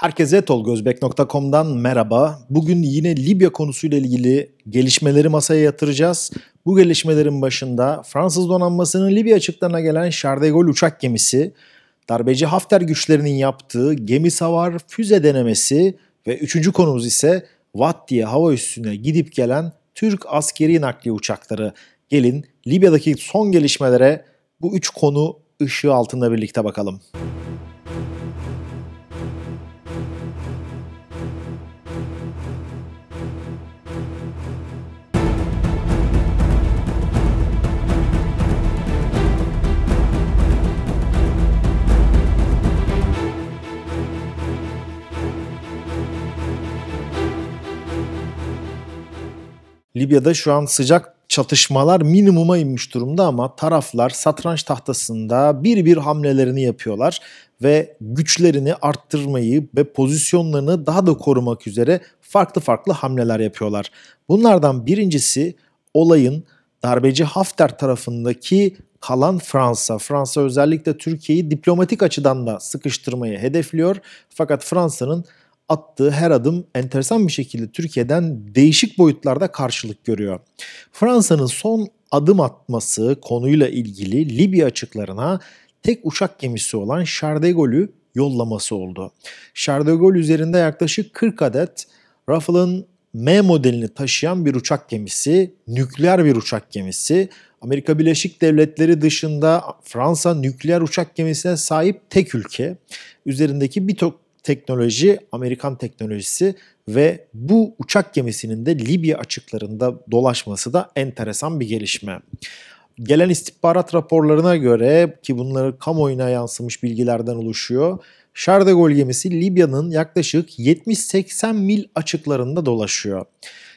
Herkese tolgozbek.com'dan merhaba. Bugün yine Libya konusuyla ilgili gelişmeleri masaya yatıracağız. Bu gelişmelerin başında Fransız donanmasının Libya açıklarına gelen Şardegol uçak gemisi, darbeci Hafter güçlerinin yaptığı gemi savar füze denemesi ve üçüncü konumuz ise Vat diye hava üssüne gidip gelen Türk askeri nakliye uçakları. Gelin Libya'daki son gelişmelere bu üç konu ışığı altında birlikte bakalım. Müzik Libya'da şu an sıcak çatışmalar minimuma inmiş durumda ama taraflar satranç tahtasında bir bir hamlelerini yapıyorlar ve güçlerini arttırmayı ve pozisyonlarını daha da korumak üzere farklı farklı hamleler yapıyorlar. Bunlardan birincisi olayın darbeci Hafter tarafındaki kalan Fransa. Fransa özellikle Türkiye'yi diplomatik açıdan da sıkıştırmayı hedefliyor. Fakat Fransa'nın attığı her adım enteresan bir şekilde Türkiye'den değişik boyutlarda karşılık görüyor. Fransa'nın son adım atması konuyla ilgili Libya açıklarına tek uçak gemisi olan Charles yollaması oldu. Charles üzerinde yaklaşık 40 adet Rafale'ın M modelini taşıyan bir uçak gemisi, nükleer bir uçak gemisi, Amerika Birleşik Devletleri dışında Fransa nükleer uçak gemisine sahip tek ülke. Üzerindeki birçok teknoloji Amerikan teknolojisi ve bu uçak gemisinin de Libya açıklarında dolaşması da enteresan bir gelişme. Gelen istihbarat raporlarına göre ki bunları kamuoyuna yansımış bilgilerden oluşuyor. Şardegol gemisi Libya'nın yaklaşık 70-80 mil açıklarında dolaşıyor.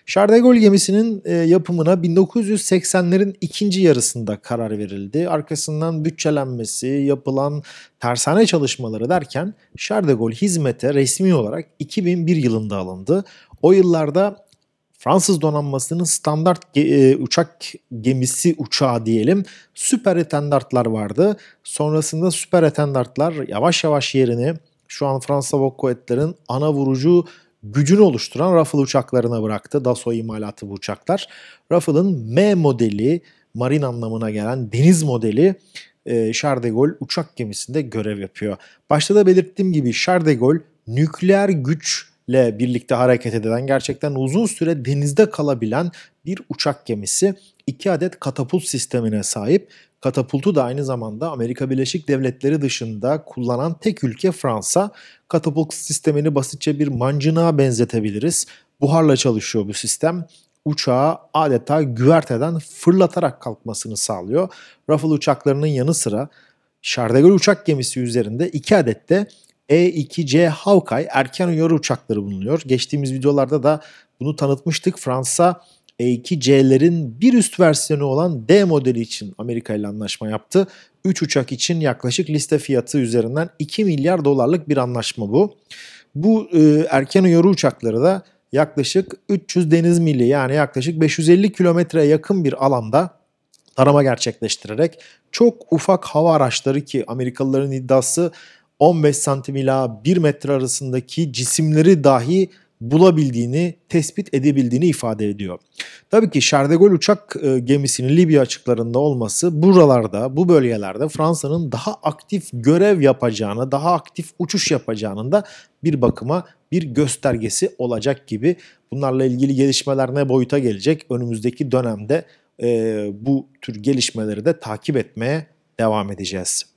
Şardegol gemisinin e, yapımına 1980'lerin ikinci yarısında karar verildi. Arkasından bütçelenmesi, yapılan tersane çalışmaları derken Şardegol hizmete resmi olarak 2001 yılında alındı. O yıllarda Fransız donanmasının standart ge- e, uçak gemisi uçağı diyelim süper etendartlar vardı. Sonrasında süper etendartlar yavaş yavaş yerini şu an Fransa Hava ana vurucu gücünü oluşturan Rafale uçaklarına bıraktı. Dassault imalatı bu uçaklar. Rafale'ın M modeli, marin anlamına gelen deniz modeli e, Charles de Gaulle uçak gemisinde görev yapıyor. Başta da belirttiğim gibi Charles de Gaulle nükleer güç ile birlikte hareket eden gerçekten uzun süre denizde kalabilen bir uçak gemisi 2 adet katapult sistemine sahip. Katapultu da aynı zamanda Amerika Birleşik Devletleri dışında kullanan tek ülke Fransa. Katapult sistemini basitçe bir mancınığa benzetebiliriz. Buharla çalışıyor bu sistem uçağı adeta güverteden fırlatarak kalkmasını sağlıyor. Rafale uçaklarının yanı sıra Şardagöl uçak gemisi üzerinde 2 adet de e-2C Hawkeye erken uyarı uçakları bulunuyor. Geçtiğimiz videolarda da bunu tanıtmıştık. Fransa E-2C'lerin bir üst versiyonu olan D modeli için Amerika ile anlaşma yaptı. 3 uçak için yaklaşık liste fiyatı üzerinden 2 milyar dolarlık bir anlaşma bu. Bu e, erken uyarı uçakları da yaklaşık 300 deniz mili yani yaklaşık 550 kilometreye yakın bir alanda tarama gerçekleştirerek çok ufak hava araçları ki Amerikalıların iddiası 15 santim ila 1 metre arasındaki cisimleri dahi bulabildiğini, tespit edebildiğini ifade ediyor. Tabii ki Şerdegol uçak e, gemisinin Libya açıklarında olması buralarda, bu bölgelerde Fransa'nın daha aktif görev yapacağını, daha aktif uçuş yapacağının da bir bakıma bir göstergesi olacak gibi. Bunlarla ilgili gelişmeler ne boyuta gelecek? Önümüzdeki dönemde e, bu tür gelişmeleri de takip etmeye devam edeceğiz.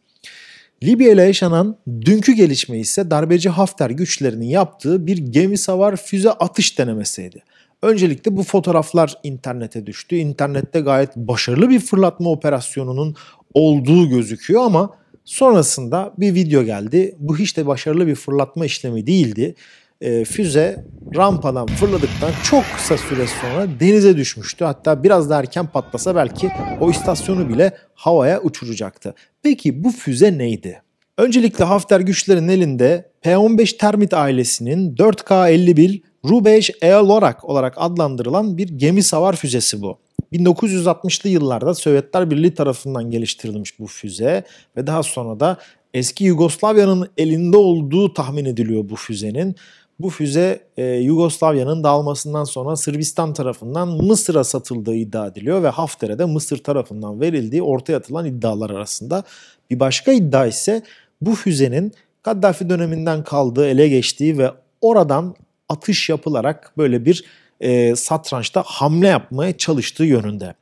Libya'da yaşanan dünkü gelişme ise darbeci Hafter güçlerinin yaptığı bir gemi savar füze atış denemesiydi. Öncelikle bu fotoğraflar internete düştü. İnternette gayet başarılı bir fırlatma operasyonunun olduğu gözüküyor ama sonrasında bir video geldi. Bu hiç de başarılı bir fırlatma işlemi değildi e, füze rampadan fırladıktan çok kısa süre sonra denize düşmüştü. Hatta biraz daha erken patlasa belki o istasyonu bile havaya uçuracaktı. Peki bu füze neydi? Öncelikle Hafter güçlerinin elinde P-15 Termit ailesinin 4K-51 Rubeş Elorak olarak adlandırılan bir gemi savar füzesi bu. 1960'lı yıllarda Sovyetler Birliği tarafından geliştirilmiş bu füze ve daha sonra da eski Yugoslavya'nın elinde olduğu tahmin ediliyor bu füzenin. Bu füze e, Yugoslavya'nın dağılmasından sonra Sırbistan tarafından Mısır'a satıldığı iddia ediliyor ve Hafter'e de Mısır tarafından verildiği ortaya atılan iddialar arasında. Bir başka iddia ise bu füzenin Kaddafi döneminden kaldığı, ele geçtiği ve oradan atış yapılarak böyle bir e, satrançta hamle yapmaya çalıştığı yönünde.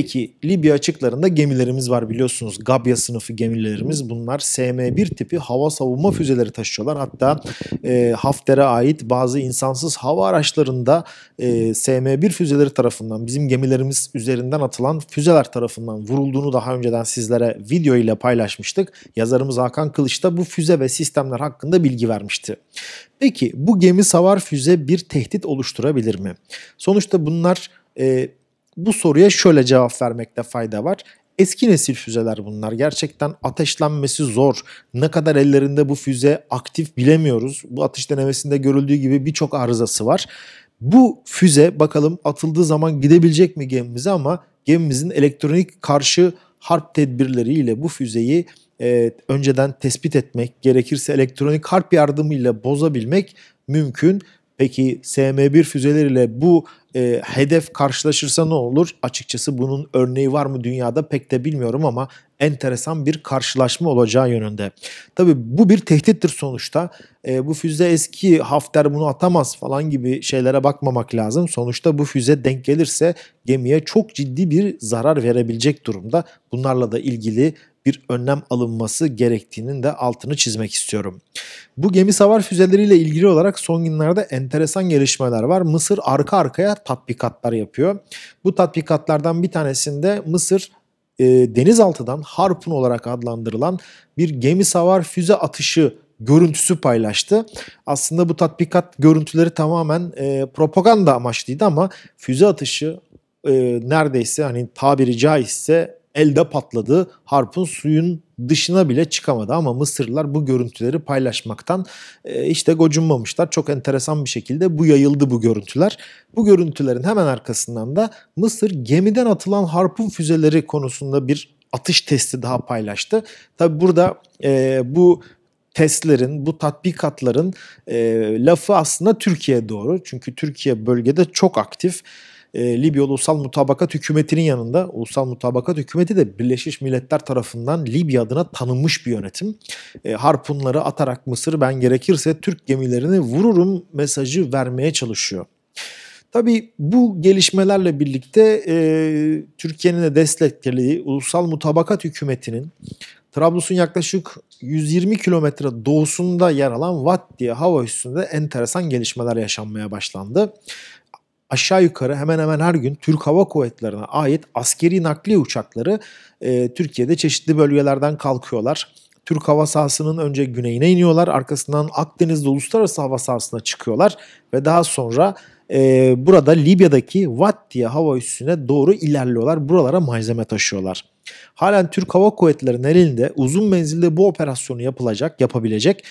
Peki Libya açıklarında gemilerimiz var biliyorsunuz. Gabya sınıfı gemilerimiz bunlar SM-1 tipi hava savunma füzeleri taşıyorlar. Hatta e, Hafter'e ait bazı insansız hava araçlarında e, SM-1 füzeleri tarafından bizim gemilerimiz üzerinden atılan füzeler tarafından vurulduğunu daha önceden sizlere video ile paylaşmıştık. Yazarımız Hakan Kılıç da bu füze ve sistemler hakkında bilgi vermişti. Peki bu gemi savar füze bir tehdit oluşturabilir mi? Sonuçta bunlar e, bu soruya şöyle cevap vermekte fayda var. Eski nesil füzeler bunlar. Gerçekten ateşlenmesi zor. Ne kadar ellerinde bu füze aktif bilemiyoruz. Bu atış denemesinde görüldüğü gibi birçok arızası var. Bu füze bakalım atıldığı zaman gidebilecek mi gemimize ama gemimizin elektronik karşı harp tedbirleriyle bu füzeyi e, önceden tespit etmek, gerekirse elektronik harp yardımıyla bozabilmek mümkün. Peki SM-1 füzeleriyle bu e, hedef karşılaşırsa ne olur? Açıkçası bunun örneği var mı dünyada pek de bilmiyorum ama enteresan bir karşılaşma olacağı yönünde. Tabii bu bir tehdittir sonuçta. E, bu füze eski Hafter bunu atamaz falan gibi şeylere bakmamak lazım. Sonuçta bu füze denk gelirse gemiye çok ciddi bir zarar verebilecek durumda. Bunlarla da ilgili bir önlem alınması gerektiğinin de altını çizmek istiyorum. Bu gemi savar füzeleriyle ilgili olarak son günlerde enteresan gelişmeler var. Mısır arka arkaya tatbikatlar yapıyor. Bu tatbikatlardan bir tanesinde Mısır e, denizaltıdan Harpun olarak adlandırılan bir gemi savar füze atışı görüntüsü paylaştı. Aslında bu tatbikat görüntüleri tamamen e, propaganda amaçlıydı ama füze atışı e, neredeyse hani tabiri caizse elde patladı. Harpun suyun dışına bile çıkamadı ama Mısırlılar bu görüntüleri paylaşmaktan e, işte gocunmamışlar. Çok enteresan bir şekilde bu yayıldı bu görüntüler. Bu görüntülerin hemen arkasından da Mısır gemiden atılan harpun füzeleri konusunda bir atış testi daha paylaştı. Tabi burada e, bu testlerin, bu tatbikatların e, lafı aslında Türkiye doğru. Çünkü Türkiye bölgede çok aktif e, Libya Ulusal Mutabakat Hükümeti'nin yanında Ulusal Mutabakat Hükümeti de Birleşmiş Milletler tarafından Libya adına tanınmış bir yönetim. E, harpunları atarak Mısır ben gerekirse Türk gemilerini vururum mesajı vermeye çalışıyor. Tabii bu gelişmelerle birlikte e, Türkiye'nin de desteklediği Ulusal Mutabakat Hükümeti'nin Trablus'un yaklaşık 120 kilometre doğusunda yer alan Vat diye hava üstünde enteresan gelişmeler yaşanmaya başlandı aşağı yukarı hemen hemen her gün Türk Hava Kuvvetleri'ne ait askeri nakliye uçakları e, Türkiye'de çeşitli bölgelerden kalkıyorlar. Türk hava sahasının önce güneyine iniyorlar, arkasından Akdeniz'de uluslararası hava sahasına çıkıyorlar ve daha sonra e, burada Libya'daki Vat hava üssüne doğru ilerliyorlar. Buralara malzeme taşıyorlar. Halen Türk Hava Kuvvetleri'nin elinde uzun menzilde bu operasyonu yapılacak, yapabilecek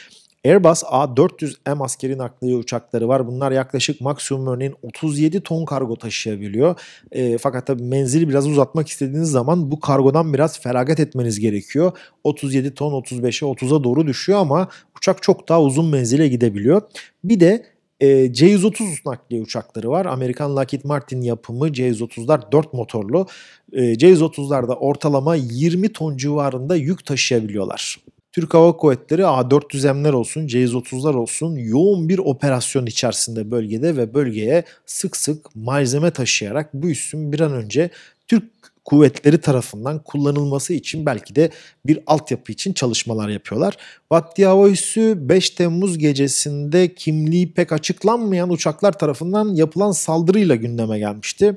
Airbus A400M askeri nakliye uçakları var. Bunlar yaklaşık maksimum örneğin 37 ton kargo taşıyabiliyor. E, fakat tabii menzili biraz uzatmak istediğiniz zaman bu kargodan biraz feragat etmeniz gerekiyor. 37 ton 35'e 30'a doğru düşüyor ama uçak çok daha uzun menzile gidebiliyor. Bir de e, C-130 nakliye uçakları var. Amerikan Lockheed Martin yapımı C-130'lar 4 motorlu. E, C-130'lar da ortalama 20 ton civarında yük taşıyabiliyorlar. Türk Hava Kuvvetleri A400M'ler olsun, C-130'lar olsun yoğun bir operasyon içerisinde bölgede ve bölgeye sık sık malzeme taşıyarak bu üssün bir an önce Türk kuvvetleri tarafından kullanılması için belki de bir altyapı için çalışmalar yapıyorlar. Vatti Hava Üssü 5 Temmuz gecesinde kimliği pek açıklanmayan uçaklar tarafından yapılan saldırıyla gündeme gelmişti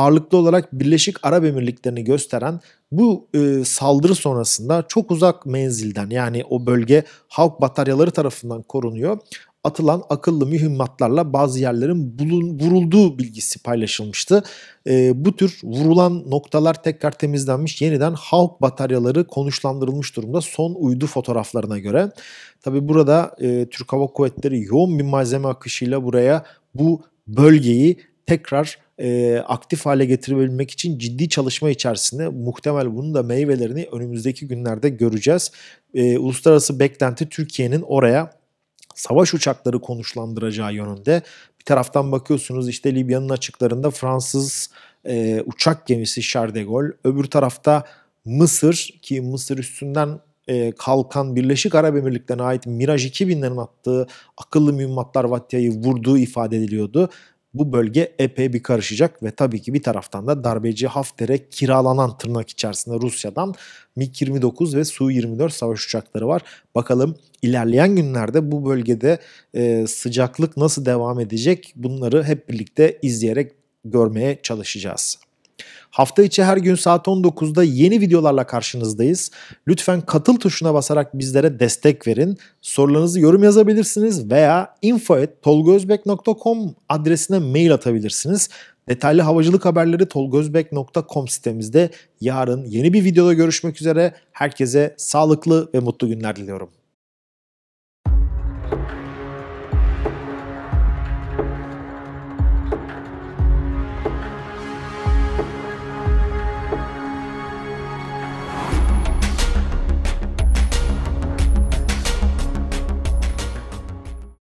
ağırlıklı olarak Birleşik Arap Emirlikleri'ni gösteren bu e, saldırı sonrasında çok uzak menzilden yani o bölge halk bataryaları tarafından korunuyor. Atılan akıllı mühimmatlarla bazı yerlerin bulun, vurulduğu bilgisi paylaşılmıştı. E, bu tür vurulan noktalar tekrar temizlenmiş. Yeniden halk bataryaları konuşlandırılmış durumda son uydu fotoğraflarına göre. Tabi burada e, Türk Hava Kuvvetleri yoğun bir malzeme akışıyla buraya bu bölgeyi tekrar e, aktif hale getirebilmek için ciddi çalışma içerisinde muhtemel bunun da meyvelerini önümüzdeki günlerde göreceğiz. E, uluslararası beklenti Türkiye'nin oraya savaş uçakları konuşlandıracağı yönünde. Bir taraftan bakıyorsunuz işte Libya'nın açıklarında Fransız e, uçak gemisi Charles de Gaulle. Öbür tarafta Mısır ki Mısır üstünden e, kalkan Birleşik Arap Emirlikleri'ne ait Mirage 2000'lerin attığı akıllı mühimmatlar Vatya'yı vurduğu ifade ediliyordu bu bölge epey bir karışacak ve tabii ki bir taraftan da darbeci Hafter'e kiralanan tırnak içerisinde Rusya'dan MiG-29 ve Su-24 savaş uçakları var. Bakalım ilerleyen günlerde bu bölgede e, sıcaklık nasıl devam edecek bunları hep birlikte izleyerek görmeye çalışacağız. Hafta içi her gün saat 19'da yeni videolarla karşınızdayız. Lütfen katıl tuşuna basarak bizlere destek verin. Sorularınızı yorum yazabilirsiniz veya info.tolgozbek.com adresine mail atabilirsiniz. Detaylı havacılık haberleri tolgozbek.com sitemizde. Yarın yeni bir videoda görüşmek üzere. Herkese sağlıklı ve mutlu günler diliyorum.